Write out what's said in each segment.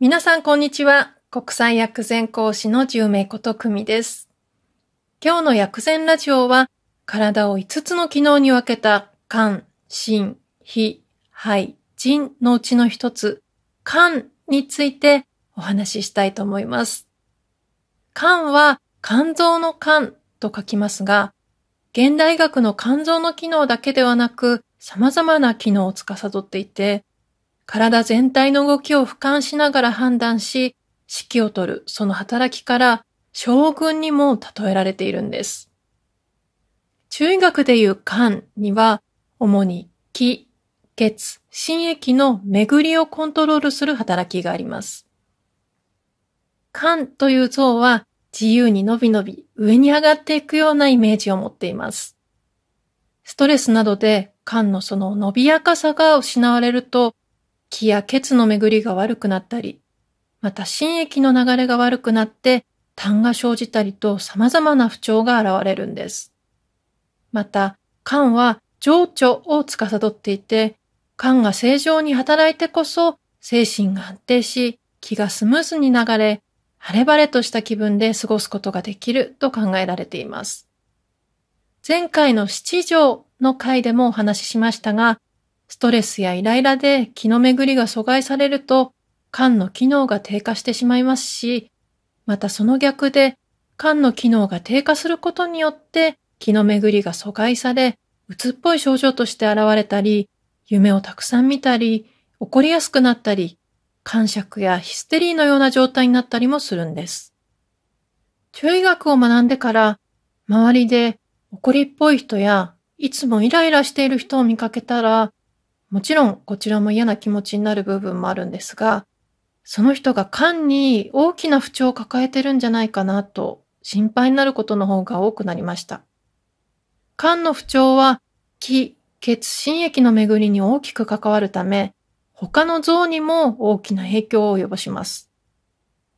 皆さん、こんにちは。国際薬膳講師の10名ことくです。今日の薬膳ラジオは、体を5つの機能に分けた、肝、心、脾、肺、人のうちの一つ、間についてお話ししたいと思います。漢は肝臓の肝と書きますが、現代医学の肝臓の機能だけではなく、様々な機能を司っていて、体全体の動きを俯瞰しながら判断し、指揮を取るその働きから将軍にも例えられているんです。中医学でいう肝には、主に気、血、心液の巡りをコントロールする働きがあります。肝という像は自由に伸び伸び上に上がっていくようなイメージを持っています。ストレスなどで肝のその伸びやかさが失われると気や血の巡りが悪くなったり、また心液の流れが悪くなって痰が生じたりと様々な不調が現れるんです。また、肝は情緒を司っていて、肝が正常に働いてこそ、精神が安定し、気がスムーズに流れ、晴れ晴れとした気分で過ごすことができると考えられています。前回の七条の回でもお話ししましたが、ストレスやイライラで気の巡りが阻害されると、肝の機能が低下してしまいますし、またその逆で、肝の機能が低下することによって、気の巡りが阻害され、うつっぽい症状として現れたり、夢をたくさん見たり、怒りやすくなったり、感触やヒステリーのような状態になったりもするんです。注意学を学んでから、周りで怒りっぽい人や、いつもイライラしている人を見かけたら、もちろんこちらも嫌な気持ちになる部分もあるんですが、その人が単に大きな不調を抱えてるんじゃないかなと心配になることの方が多くなりました。肝の不調は気、血新液の巡りに大きく関わるため、他の臓にも大きな影響を及ぼします。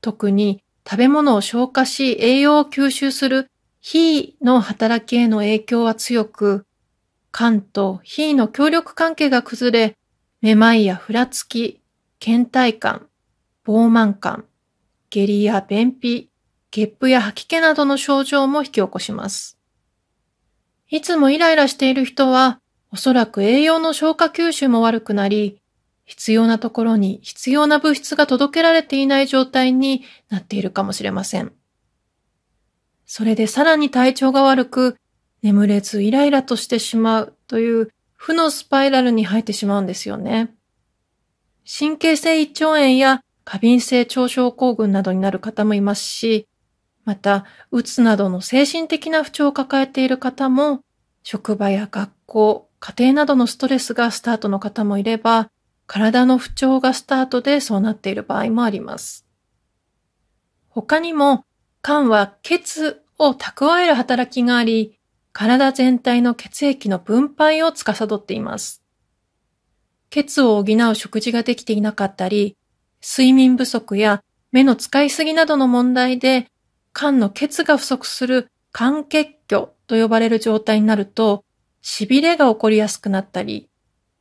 特に食べ物を消化し栄養を吸収する非の働きへの影響は強く、肝と非の協力関係が崩れ、めまいやふらつき、倦怠感、傲慢感、下痢や便秘、ゲップや吐き気などの症状も引き起こします。いつもイライラしている人は、おそらく栄養の消化吸収も悪くなり、必要なところに必要な物質が届けられていない状態になっているかもしれません。それでさらに体調が悪く、眠れずイライラとしてしまうという負のスパイラルに入ってしまうんですよね。神経性胃腸炎や過敏性腸症候群などになる方もいますし、また、うつなどの精神的な不調を抱えている方も、職場や学校、家庭などのストレスがスタートの方もいれば、体の不調がスタートでそうなっている場合もあります。他にも、肝は血を蓄える働きがあり、体全体の血液の分配を司っています。血を補う食事ができていなかったり、睡眠不足や目の使いすぎなどの問題で、肝の血が不足する肝血虚と呼ばれる状態になると、痺れが起こりやすくなったり、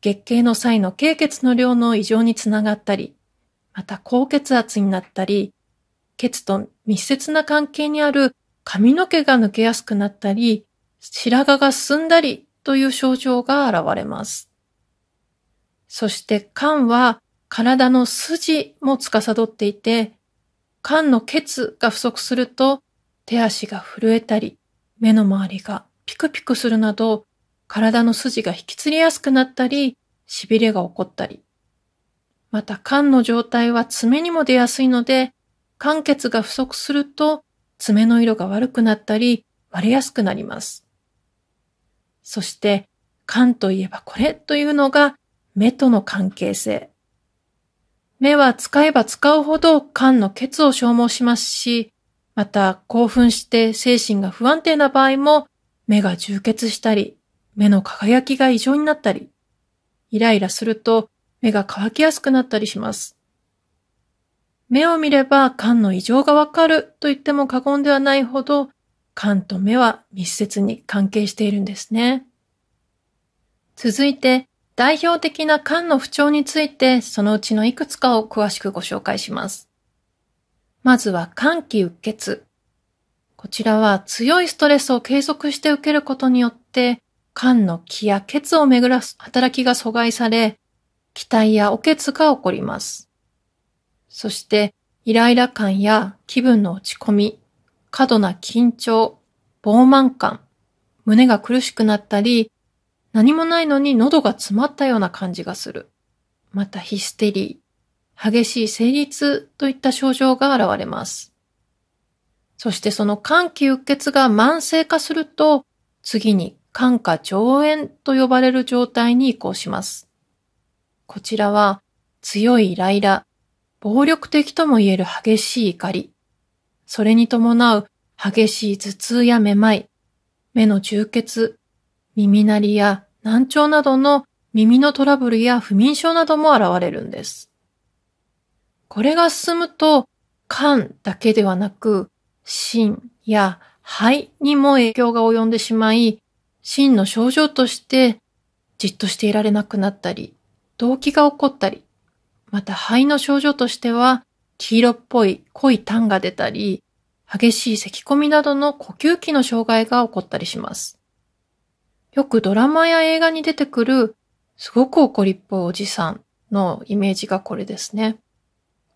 月経の際の経血の量の異常につながったり、また高血圧になったり、血と密接な関係にある髪の毛が抜けやすくなったり、白髪が進んだりという症状が現れます。そして肝は体の筋も司っていて、肝の血が不足すると手足が震えたり、目の周りがピクピクするなど体の筋が引きつりやすくなったり、痺れが起こったり。また、肝の状態は爪にも出やすいので、肝血が不足すると、爪の色が悪くなったり、割れやすくなります。そして、肝といえばこれというのが、目との関係性。目は使えば使うほど肝の血を消耗しますし、また興奮して精神が不安定な場合も目が充血したり、目の輝きが異常になったり、イライラすると目が乾きやすくなったりします。目を見れば肝の異常がわかると言っても過言ではないほど、肝と目は密接に関係しているんですね。続いて、代表的な肝の不調について、そのうちのいくつかを詳しくご紹介します。まずは、肝気鬱血。こちらは強いストレスを継続して受けることによって、肝の気や血を巡らす働きが阻害され、期待やお血が起こります。そして、イライラ感や気分の落ち込み、過度な緊張、傲慢感、胸が苦しくなったり、何もないのに喉が詰まったような感じがする。またヒステリー、激しい生理痛といった症状が現れます。そしてその肝気鬱血が慢性化すると、次に感化腸炎と呼ばれる状態に移行します。こちらは強いイライラ、暴力的とも言える激しい怒り、それに伴う激しい頭痛やめまい、目の充血、耳鳴りや難聴などの耳のトラブルや不眠症なども現れるんです。これが進むと、肝だけではなく、心や肺にも影響が及んでしまい、真の症状としてじっとしていられなくなったり、動悸が起こったり、また肺の症状としては、黄色っぽい濃い痰が出たり、激しい咳込みなどの呼吸器の障害が起こったりします。よくドラマや映画に出てくる、すごく怒りっぽいおじさんのイメージがこれですね。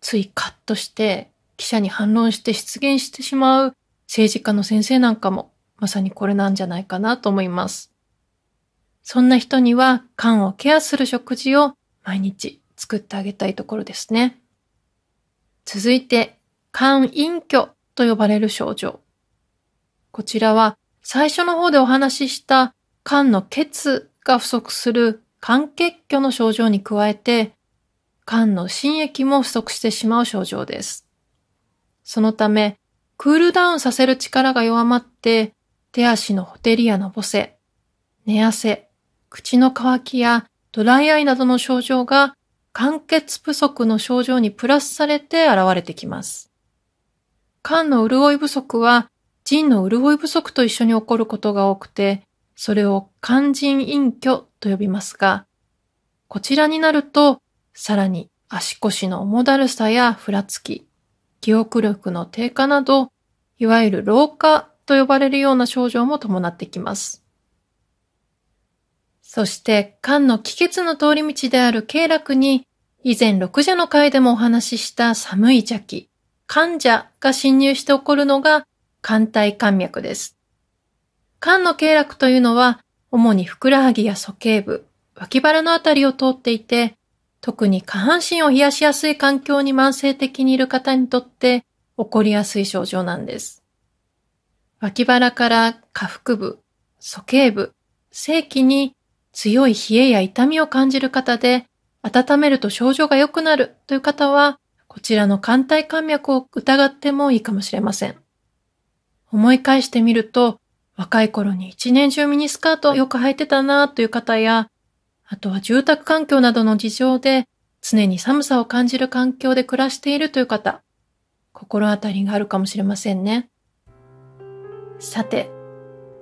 ついカッとして、記者に反論して出現してしまう政治家の先生なんかもまさにこれなんじゃないかなと思います。そんな人には肝をケアする食事を毎日作ってあげたいところですね。続いて、肝隠居と呼ばれる症状。こちらは最初の方でお話しした肝の血が不足する肝血虚の症状に加えて、肝の心液も不足してしまう症状です。そのため、クールダウンさせる力が弱まって、手足のホテリアのぼせ、寝汗、口の乾きやドライアイなどの症状が間欠不足の症状にプラスされて現れてきます。肝の潤い不足は腎の潤い不足と一緒に起こることが多くて、それを肝腎隠居と呼びますが、こちらになると、さらに足腰の重だるさやふらつき、記憶力の低下など、いわゆる老化と呼ばれるような症状も伴ってきます。そして、肝の気血の通り道である経絡に、以前6者の回でもお話しした寒い邪気、患者が侵入して起こるのが肝体肝脈です。肝の経絡というのは、主にふくらはぎや鼠径部、脇腹のあたりを通っていて、特に下半身を冷やしやすい環境に慢性的にいる方にとって起こりやすい症状なんです。脇腹から下腹部、鼠径部、正規に強い冷えや痛みを感じる方で、温めると症状が良くなるという方は、こちらの肝体肝脈を疑ってもいいかもしれません。思い返してみると、若い頃に一年中ミニスカートをよく履いてたなという方や、あとは住宅環境などの事情で常に寒さを感じる環境で暮らしているという方、心当たりがあるかもしれませんね。さて、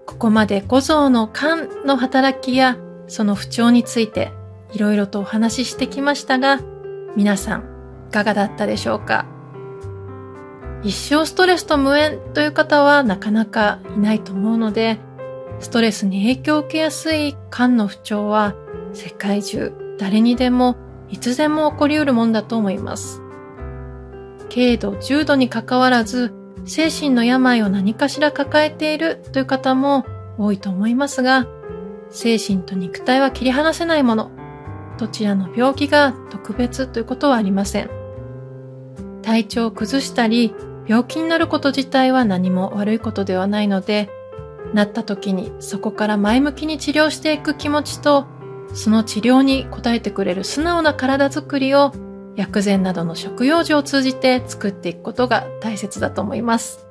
ここまで五臓の肝の働きやその不調についていろいろとお話ししてきましたが、皆さんいかがだったでしょうか一生ストレスと無縁という方はなかなかいないと思うので、ストレスに影響を受けやすい肝の不調は世界中誰にでもいつでも起こりうるもんだと思います。軽度、重度にかかわらず精神の病を何かしら抱えているという方も多いと思いますが、精神と肉体は切り離せないもの。どちらの病気が特別ということはありません。体調を崩したり、病気になること自体は何も悪いことではないので、なった時にそこから前向きに治療していく気持ちと、その治療に応えてくれる素直な体づくりを薬膳などの食用樹を通じて作っていくことが大切だと思います。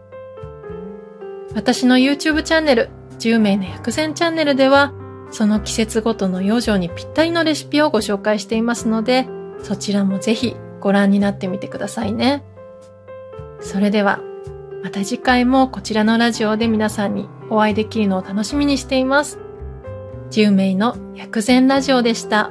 私の YouTube チャンネル、10名の薬膳チャンネルでは、その季節ごとの養生にぴったりのレシピをご紹介していますので、そちらもぜひご覧になってみてくださいね。それでは、また次回もこちらのラジオで皆さんにお会いできるのを楽しみにしています。10名の薬膳ラジオでした。